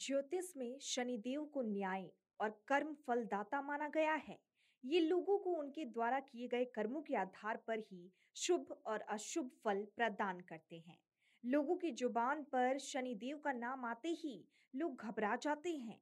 ज्योतिष में शनिदेव को न्याय और कर्म फलदाता माना गया है ये लोगों को उनके द्वारा किए गए कर्मों के आधार पर ही शुभ और अशुभ फल प्रदान करते हैं लोगों की जुबान पर शनिदेव का नाम आते ही लोग घबरा जाते हैं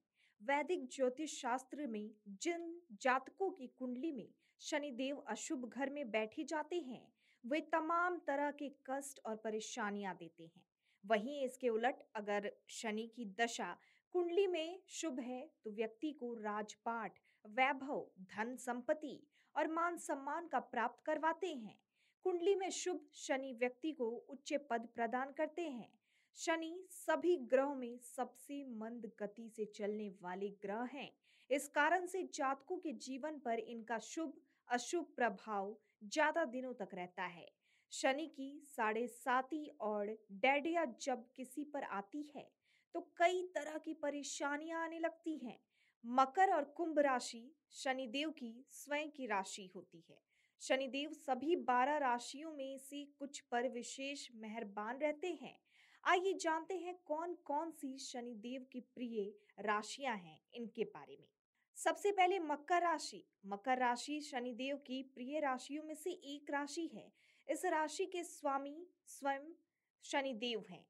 वैदिक ज्योतिष शास्त्र में जिन जातकों की कुंडली में शनिदेव अशुभ घर में बैठे जाते हैं वे तमाम तरह के कष्ट और परेशानियां देते हैं वहीं इसके उलट अगर शनि की दशा कुंडली में शुभ है तो व्यक्ति को राजपाट वैभव धन संपत्ति और मान सम्मान का प्राप्त करवाते हैं कुंडली में शुभ शनि व्यक्ति को उच्च पद प्रदान करते हैं शनि सभी ग्रहों में सबसे मंद गति से चलने वाले ग्रह हैं इस कारण से जातकों के जीवन पर इनका शुभ अशुभ प्रभाव ज्यादा दिनों तक रहता है शनि की साढ़े साती और डैडिया जब किसी पर आती है तो कई तरह की परेशानियां आने लगती हैं मकर और कुंभ राशि शनिदेव की स्वयं की राशि होती है शनिदेव सभी बारह राशियों में से कुछ पर विशेष मेहरबान रहते हैं आइए जानते हैं कौन कौन सी शनिदेव की प्रिय राशियां हैं इनके बारे में सबसे पहले मकर राशि मकर राशि शनिदेव की प्रिय राशियों में से एक राशि है इस राशि के स्वामी स्वयं शनिदेव हैं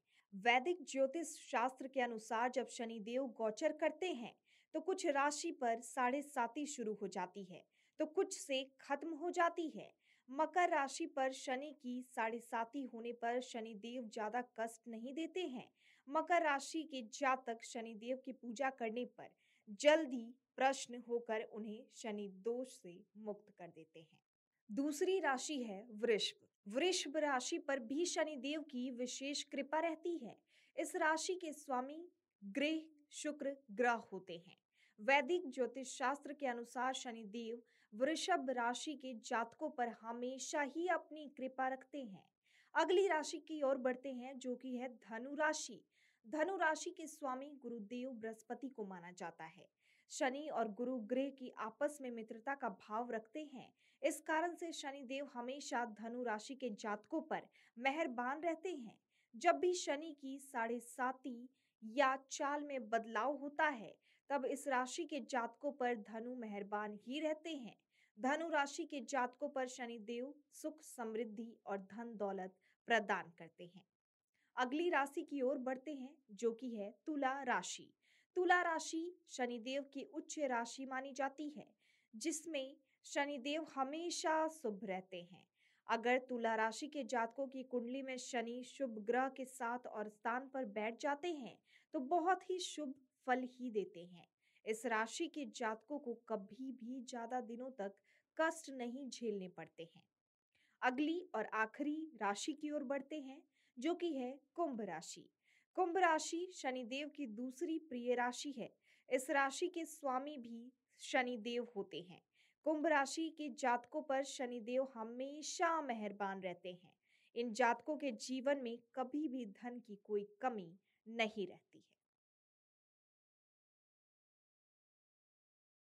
वैदिक ज्योतिष शास्त्र के अनुसार जब शनिदेव गोचर करते हैं तो कुछ राशि पर साढ़े साती शुरू हो जाती है तो कुछ से खत्म हो जाती है मकर राशि पर शनि की साढ़े साती होने पर शनिदेव ज्यादा कष्ट नहीं देते हैं मकर राशि के जातक शनिदेव की पूजा करने पर जल्द ही प्रश्न होकर उन्हें शनि दोष से मुक्त कर देते हैं दूसरी राशि है वृषभ वृषभ राशि पर भी शनिदेव की विशेष कृपा रहती है इस राशि के स्वामी ग्रह शुक्र ग्रह होते हैं वैदिक ज्योतिष शास्त्र के अनुसार शनिदेव वृषभ राशि के जातकों पर हमेशा ही अपनी कृपा रखते हैं अगली राशि की ओर बढ़ते हैं जो कि है धनु राशि धनु राशि के स्वामी गुरुदेव बृहस्पति को माना जाता है शनि और गुरु ग्रह की आपस में मित्रता का भाव रखते हैं इस कारण से शनि देव हमेशा धनु राशि के जातकों पर मेहरबान रहते हैं जब भी शनि की साढ़े साती या चाल में बदलाव होता है तब इस राशि के जातकों पर धनु मेहरबान ही रहते हैं धनु राशि के जातकों पर शनि देव सुख समृद्धि और धन दौलत प्रदान करते हैं अगली राशि की ओर बढ़ते हैं जो कि है तुला राशि तुला राशि शनिदेव की उच्च राशि मानी जाती है जिसमें शनिदेव हमेशा शुभ रहते हैं अगर तुला राशि के जातकों की कुंडली में शनि शुभ ग्रह के साथ और स्थान पर बैठ जाते हैं तो बहुत ही शुभ फल ही देते हैं इस राशि के जातकों को कभी भी ज़्यादा दिनों तक कष्ट नहीं झेलने पड़ते हैं अगली और आखिरी राशि की ओर बढ़ते हैं जो कि है कुंभ राशि कुंभ राशि शनिदेव की दूसरी प्रिय राशि है इस राशि के स्वामी भी शनिदेव होते हैं कुंभ राशि के जातकों पर शनिदेव हमेशा मेहरबान रहते हैं इन जातकों के जीवन में कभी भी धन की कोई कमी नहीं रहती है